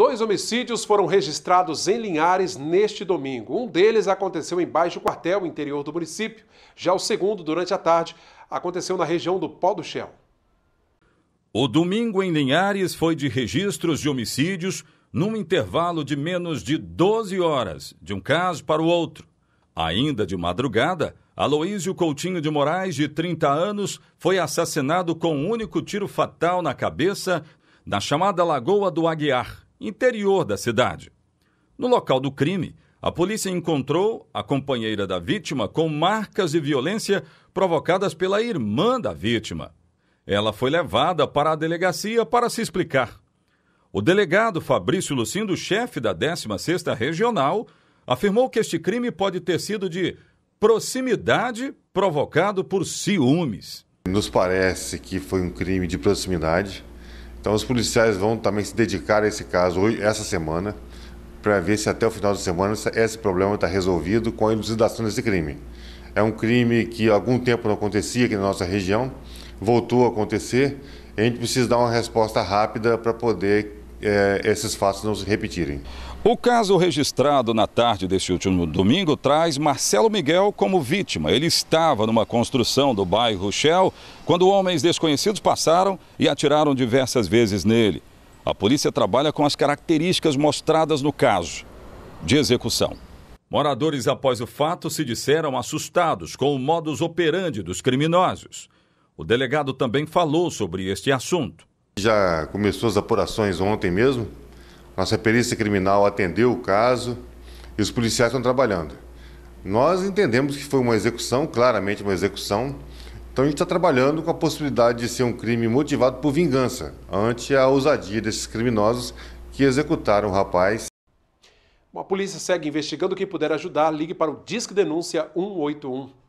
Dois homicídios foram registrados em Linhares neste domingo. Um deles aconteceu em Baixo Quartel, interior do município. Já o segundo, durante a tarde, aconteceu na região do Pó do Shell. O domingo em Linhares foi de registros de homicídios num intervalo de menos de 12 horas, de um caso para o outro. Ainda de madrugada, Aloísio Coutinho de Moraes, de 30 anos, foi assassinado com um único tiro fatal na cabeça na chamada Lagoa do Aguiar, interior da cidade. No local do crime, a polícia encontrou a companheira da vítima com marcas de violência provocadas pela irmã da vítima. Ela foi levada para a delegacia para se explicar. O delegado Fabrício Lucindo, chefe da 16ª Regional, afirmou que este crime pode ter sido de proximidade provocado por ciúmes. Nos parece que foi um crime de proximidade, então os policiais vão também se dedicar a esse caso hoje, essa semana, para ver se até o final da semana esse problema está resolvido com a elucidação desse crime. É um crime que há algum tempo não acontecia aqui na nossa região, voltou a acontecer, e a gente precisa dar uma resposta rápida para poder é, esses fatos não se repetirem. O caso registrado na tarde deste último domingo traz Marcelo Miguel como vítima. Ele estava numa construção do bairro Shell quando homens desconhecidos passaram e atiraram diversas vezes nele. A polícia trabalha com as características mostradas no caso de execução. Moradores, após o fato, se disseram assustados com o modus operandi dos criminosos. O delegado também falou sobre este assunto. Já começou as apurações ontem mesmo. Nossa perícia criminal atendeu o caso e os policiais estão trabalhando. Nós entendemos que foi uma execução, claramente uma execução. Então a gente está trabalhando com a possibilidade de ser um crime motivado por vingança, ante a ousadia desses criminosos que executaram o rapaz. Bom, a polícia segue investigando quem puder ajudar. Ligue para o Disque Denúncia 181.